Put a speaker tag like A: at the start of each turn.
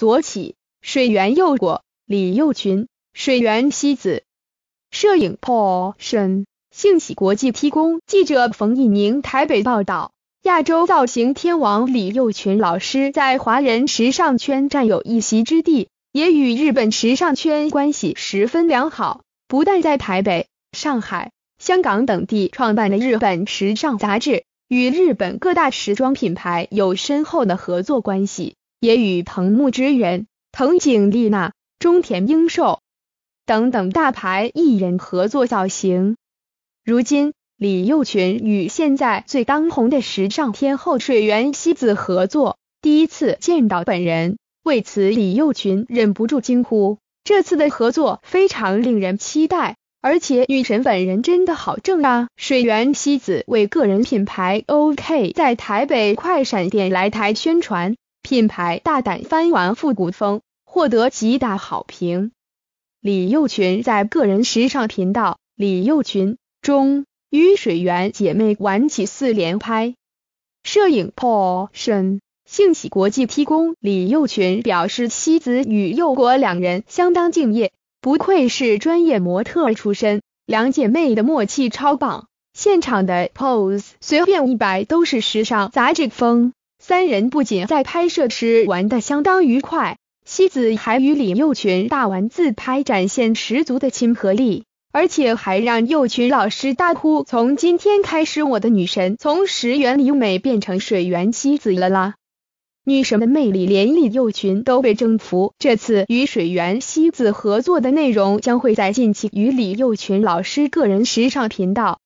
A: 左起：水原佑果、李佑群、水原希子。摄影：Paul Shen。喜国际提供。记者：冯一宁，台北报道。亚洲造型天王李佑群老师在华人时尚圈占有一席之地，也与日本时尚圈关系十分良好。不但在台北、上海、香港等地创办了日本时尚杂志，与日本各大时装品牌有深厚的合作关系。也与藤木直人、藤井丽娜、中田英寿等等大牌艺人合作造型。如今，李幼群与现在最当红的时尚天后水原希子合作，第一次见到本人，为此李幼群忍不住惊呼：“这次的合作非常令人期待，而且女神本人真的好正啊！”水原希子为个人品牌 OK 在台北快闪店来台宣传。品牌大胆翻玩复古风，获得极大好评。李幼群在个人时尚频道李幼群中与水源姐妹玩起四连拍，摄影 Paul Shen，幸喜国际提供。李幼群表示，妻子与幼国两人相当敬业，不愧是专业模特出身，两姐妹的默契超棒，现场的 pose 随便一摆都是时尚杂志风。三人不仅在拍摄时玩的相当愉快，西子还与李幼群大玩自拍，展现十足的亲和力，而且还让幼群老师大哭。从今天开始，我的女神从石原里美变成水原希子了啦！女神的魅力连李幼群都被征服。这次与水原希子合作的内容将会在近期与李幼群老师个人时尚频道。